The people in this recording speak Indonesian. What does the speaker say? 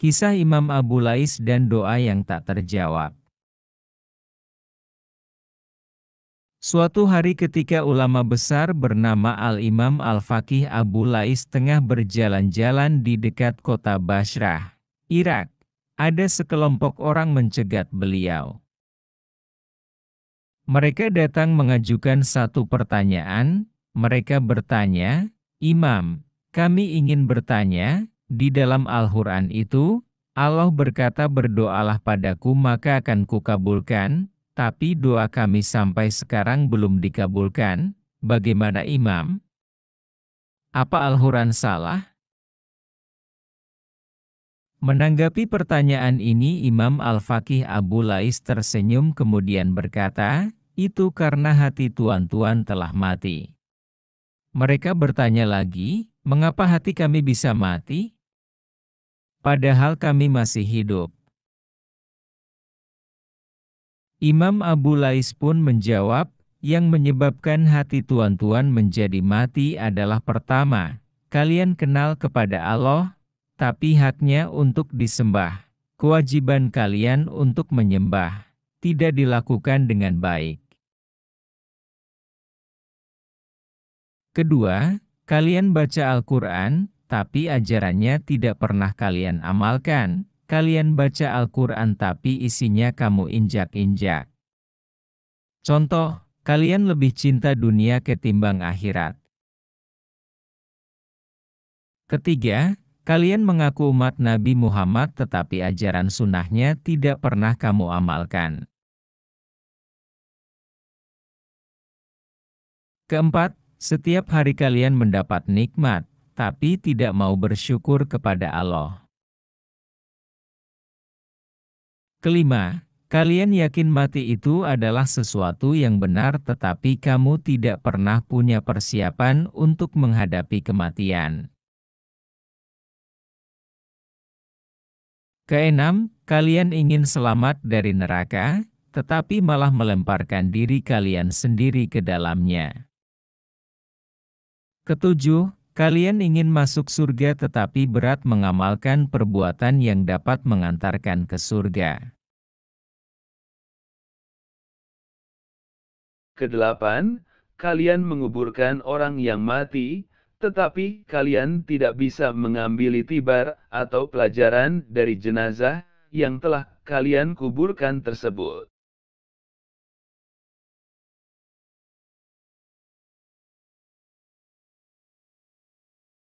Kisah Imam Abu Lais dan doa yang tak terjawab. Suatu hari ketika ulama besar bernama Al-Imam Al-Faqih Abu Lais tengah berjalan-jalan di dekat kota Basrah, Irak, ada sekelompok orang mencegat beliau. Mereka datang mengajukan satu pertanyaan, mereka bertanya, Imam, kami ingin bertanya, di dalam Al-Quran itu, Allah berkata berdoalah padaku maka akan kukabulkan, tapi doa kami sampai sekarang belum dikabulkan, bagaimana imam? Apa Al-Quran salah? Menanggapi pertanyaan ini Imam Al-Faqih Abu Lais tersenyum kemudian berkata, itu karena hati tuan-tuan telah mati. Mereka bertanya lagi, mengapa hati kami bisa mati? padahal kami masih hidup. Imam Abu Lais pun menjawab, yang menyebabkan hati tuan-tuan menjadi mati adalah pertama, kalian kenal kepada Allah, tapi haknya untuk disembah. Kewajiban kalian untuk menyembah, tidak dilakukan dengan baik. Kedua, kalian baca Al-Quran, tapi ajarannya tidak pernah kalian amalkan. Kalian baca Al-Quran tapi isinya kamu injak-injak. Contoh, kalian lebih cinta dunia ketimbang akhirat. Ketiga, kalian mengaku umat Nabi Muhammad tetapi ajaran sunnahnya tidak pernah kamu amalkan. Keempat, setiap hari kalian mendapat nikmat, tapi tidak mau bersyukur kepada Allah. Kelima, kalian yakin mati itu adalah sesuatu yang benar, tetapi kamu tidak pernah punya persiapan untuk menghadapi kematian. Keenam, kalian ingin selamat dari neraka, tetapi malah melemparkan diri kalian sendiri ke dalamnya. Ketujuh, Kalian ingin masuk surga tetapi berat mengamalkan perbuatan yang dapat mengantarkan ke surga. Kedelapan, kalian menguburkan orang yang mati, tetapi kalian tidak bisa mengambil tibar atau pelajaran dari jenazah yang telah kalian kuburkan tersebut.